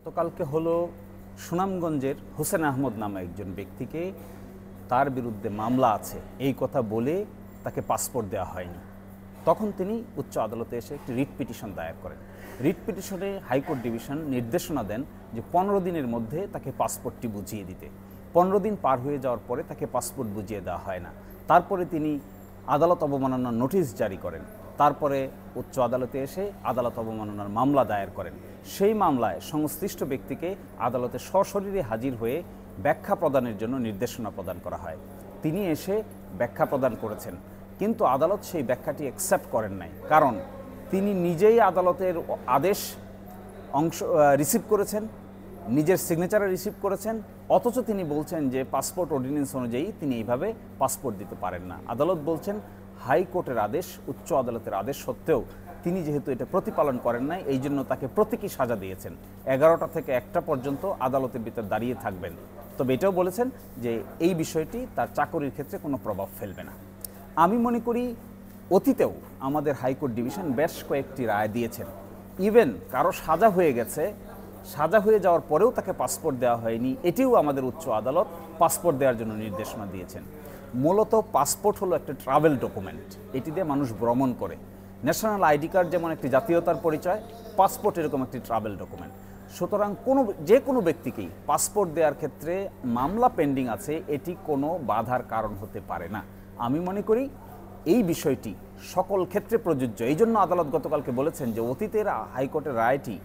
গতকালকে হলো সুনামগঞ্জের হোসেন আহমদ নামে একজন ব্যক্তিকে তার বিরুদ্ধে মামলা আছে এই কথা বলে তাকে পাসপোর্ট দেওয়া হয়নি তখন তিনি উচ্চ আদালতে এসে একটি রিট পিটিশন দায়ের করেন রিট পিটিশনে হাইকোর্ট ডিভিশন নির্দেশনা দেন যে পনেরো দিনের মধ্যে তাকে পাসপোর্টটি বুঝিয়ে দিতে পনেরো দিন পার হয়ে যাওয়ার পরে তাকে পাসপোর্ট বুঝিয়ে দেওয়া হয় না তারপরে তিনি আদালত অবমাননার নোটিশ জারি করেন তারপরে উচ্চ আদালতে এসে আদালত অবমাননার মামলা দায়ের করেন সেই মামলায় সংশ্লিষ্ট ব্যক্তিকে আদালতে সশরীরে হাজির হয়ে ব্যাখ্যা প্রদানের জন্য নির্দেশনা প্রদান করা হয় তিনি এসে ব্যাখ্যা প্রদান করেছেন কিন্তু আদালত সেই ব্যাখ্যাটি অ্যাকসেপ্ট করেন নাই কারণ তিনি নিজেই আদালতের আদেশ অংশ রিসিভ করেছেন নিজের সিগনেচারে রিসিভ করেছেন অথচ তিনি বলছেন যে পাসপোর্ট অর্ডিনেন্স অনুযায়ী তিনি এইভাবে পাসপোর্ট দিতে পারেন না আদালত বলছেন হাইকোর্টের আদেশ উচ্চ আদালতের আদেশ সত্ত্বেও তিনি যেহেতু এটা প্রতিপালন করেন নাই এই জন্য তাকে প্রতীকী সাজা দিয়েছেন এগারোটা থেকে একটা পর্যন্ত আদালতের ভিতর দাঁড়িয়ে থাকবেন তবে এটাও বলেছেন যে এই বিষয়টি তার চাকরির ক্ষেত্রে কোনো প্রভাব ফেলবে না আমি মনে করি অতীতেও আমাদের হাইকোর্ট ডিভিশন বেশ কয়েকটি রায় দিয়েছেন ইভেন কারো সাজা হয়ে গেছে সাজা হয়ে যাওয়ার পরেও তাকে পাসপোর্ট দেওয়া হয়নি এটিও আমাদের উচ্চ আদালত পাসপোর্ট দেওয়ার জন্য নির্দেশনা দিয়েছেন মূলত পাসপোর্ট হলো একটা ট্রাভেল ডকুমেন্ট এটি দিয়ে মানুষ ভ্রমণ করে ন্যাশনাল আইডি কার্ড যেমন একটি জাতীয়তার পরিচয় পাসপোর্ট এরকম একটি ট্রাভেল ডকুমেন্ট সুতরাং কোনো যে কোনো ব্যক্তিকেই পাসপোর্ট দেওয়ার ক্ষেত্রে মামলা পেন্ডিং আছে এটি কোনো বাধার কারণ হতে পারে না আমি মনে করি এই বিষয়টি সকল ক্ষেত্রে প্রযোজ্য এই জন্য আদালত গতকালকে বলেছেন যে অতীতের হাইকোর্টের রায়টি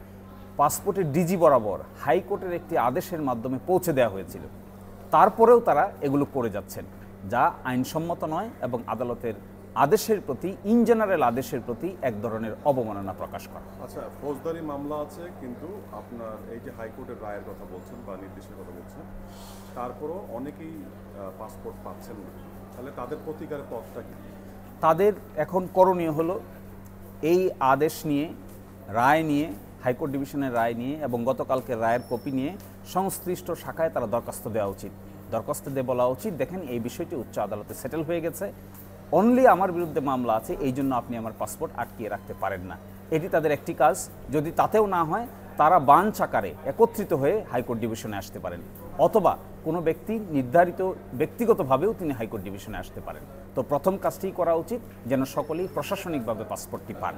পাসপোর্টের ডিজি বরাবর হাইকোর্টের একটি আদেশের মাধ্যমে পৌঁছে দেওয়া হয়েছিল তারপরেও তারা এগুলো করে যাচ্ছেন যা আইনসম্মত নয় এবং আদালতের আদেশের প্রতি ইন জেনারেল আদেশের প্রতি এক ধরনের অবমাননা প্রকাশ করা আচ্ছা ফৌজদারি মামলা আছে কিন্তু আপনার এই যে হাইকোর্টের রায়ের কথা বলছেন বা নির্দেশের কথা বলছেন তারপরও অনেকেই পাসপোর্ট পাচ্ছেন না তাহলে তাদের প্রতিকারের পথটা কি তাদের এখন করণীয় হলো এই আদেশ নিয়ে রায় নিয়ে হাইকোর্ট ডিভিশনের রায় নিয়ে এবং গতকালকে রায়ের কপি নিয়ে সংশ্লিষ্ট শাখায় তারা দরখাস্ত দেওয়া উচিত দরখাস্ত দিয়ে বলা উচিত দেখেন এই বিষয়টি উচ্চ আদালতে সেটেল হয়ে গেছে অনলি আমার বিরুদ্ধে মামলা আছে এই জন্য আপনি আমার পাসপোর্ট আটকিয়ে রাখতে পারেন না এটি তাদের একটি কাজ যদি তাতেও না হয় তারা বান আকারে একত্রিত হয়ে হাইকোর্ট ডিভিশনে আসতে পারেন অথবা কোনো ব্যক্তি নির্ধারিত ব্যক্তিগতভাবেও তিনি হাইকোর্ট ডিভিশনে আসতে পারেন তো প্রথম কাজটি করা উচিত যেন সকলেই প্রশাসনিকভাবে পাসপোর্টটি পান